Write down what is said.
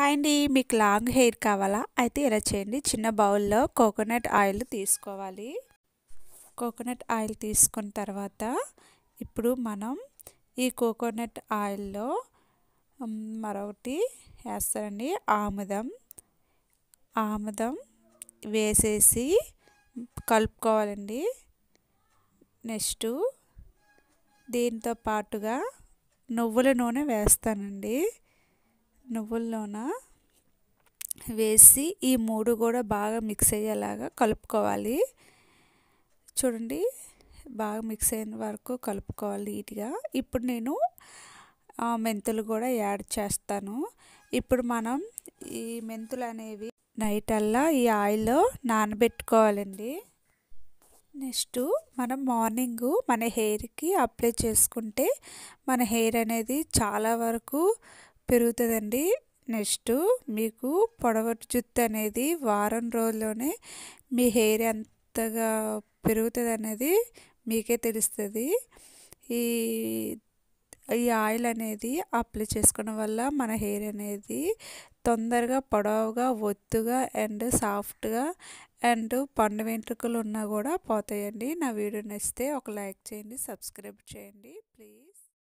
hi అండి మీకు long hair కావాలా అయితే ఇలా చేయండి చిన్న బౌల్లో కోకోనట్ ఆయిల్ తీసుకోవాలి కోకోనట్ ఆయిల్ తీసుకున్న తర్వాత ఇప్పుడు మనం ఈ కోకోనట్ ఆయిల్లో మరొకటి వేస్తారండి ఆముదం ఆముదం వేసేసి కలుపుకోవాలండి నెక్స్ట్ దీంతో పాటుగా నువ్వుల నూనె వేస్తానండి నువ్వుల్లోన వేసి ఈ మూడు కూడా బాగా మిక్స్ అయ్యేలాగా కలుపుకోవాలి చూడండి బాగా మిక్స్ అయిన వరకు కలుపుకోవాలి నీట్గా ఇప్పుడు నేను మెంతులు కూడా యాడ్ చేస్తాను ఇప్పుడు మనం ఈ మెంతులు అనేవి నైట్ అల్లా ఈ ఆయిల్లో నానబెట్టుకోవాలండి నెక్స్ట్ మనం మార్నింగ్ మన హెయిర్కి అప్లై చేసుకుంటే మన హెయిర్ అనేది చాలా వరకు పెరుగుతుందండి నెక్స్ట్ మీకు పొడవటి జుత్తు అనేది వారం రోజుల్లోనే మీ హెయిర్ ఎంతగా పెరుగుతుంది అనేది మీకే తెలుస్తుంది ఈ ఈ ఆయిల్ అనేది అప్లై చేసుకోవడం వల్ల మన హెయిర్ అనేది తొందరగా పొడవుగా ఒత్తుగా అండ్ సాఫ్ట్గా అండ్ పండు వెంట్రుకలు ఉన్నా కూడా పోతాయండి నా వీడియో నచ్చితే ఒక లైక్ చేయండి సబ్స్క్రైబ్ చేయండి ప్లీజ్